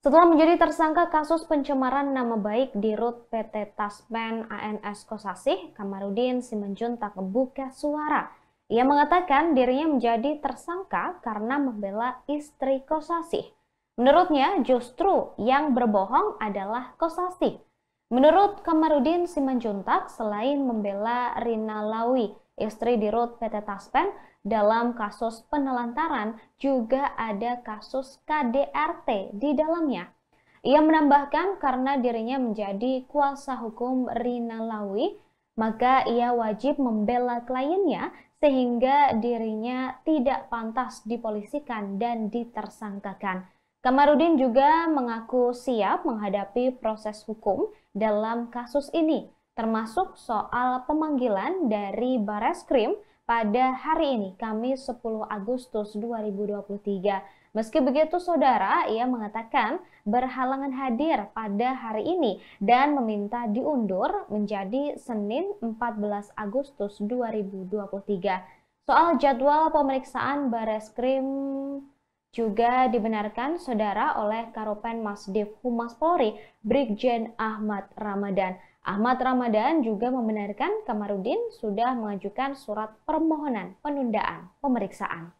Setelah menjadi tersangka kasus pencemaran nama baik di rut PT Taspen ANS Kosasih, Kamarudin tak membuka suara. Ia mengatakan dirinya menjadi tersangka karena membela istri Kosasih. Menurutnya justru yang berbohong adalah Kosasih. Menurut Kamarudin Simanjuntak, selain membela Rina Lawi, istri Dirut PT Taspen, dalam kasus penelantaran juga ada kasus KDRT di dalamnya. Ia menambahkan karena dirinya menjadi kuasa hukum Rina Lawi, maka ia wajib membela kliennya sehingga dirinya tidak pantas dipolisikan dan ditersangkakan. Kamarudin juga mengaku siap menghadapi proses hukum dalam kasus ini, termasuk soal pemanggilan dari Bareskrim pada hari ini, Kamis 10 Agustus 2023. Meski begitu, saudara, ia mengatakan berhalangan hadir pada hari ini dan meminta diundur menjadi Senin 14 Agustus 2023. Soal jadwal pemeriksaan Bareskrim juga dibenarkan saudara oleh Karopen Masdif Humas Polri, Brigjen Ahmad Ramadan. Ahmad Ramadan juga membenarkan Kamarudin sudah mengajukan surat permohonan penundaan pemeriksaan.